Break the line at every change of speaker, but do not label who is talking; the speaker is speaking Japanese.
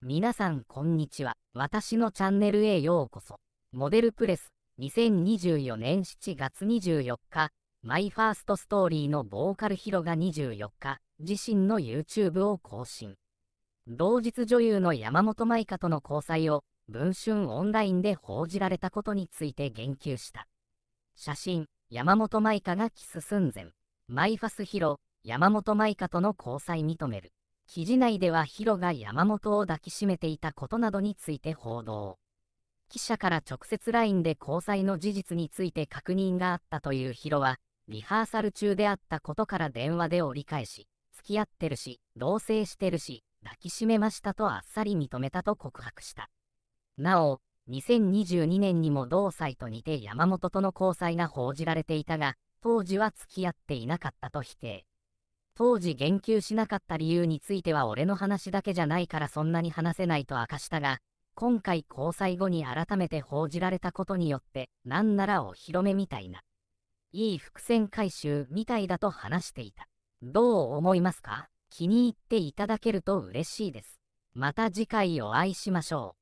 皆さんこんにちは。私のチャンネルへようこそ。モデルプレス2024年7月24日、マイファーストストーリーのボーカルヒロが24日、自身の YouTube を更新。同日女優の山本舞香との交際を、文春オンラインで報じられたことについて言及した。写真、山本舞香がキス寸前。マイファスヒロ、山本舞香との交際認める。記事内ではヒロが山本を抱きしめていたことなどについて報道。記者から直接 LINE で交際の事実について確認があったというヒロは、リハーサル中であったことから電話で折り返し、付き合ってるし、同棲してるし、抱きしめましたとあっさり認めたと告白した。なお、2022年にも同妻と似て山本との交際が報じられていたが、当時は付き合っていなかったと否定。当時言及しなかった理由については俺の話だけじゃないからそんなに話せないと明かしたが、今回交際後に改めて報じられたことによって、なんならお披露目みたいな。いい伏線回収みたいだと話していた。どう思いますか気に入っていただけると嬉しいです。また次回お会いしましょう。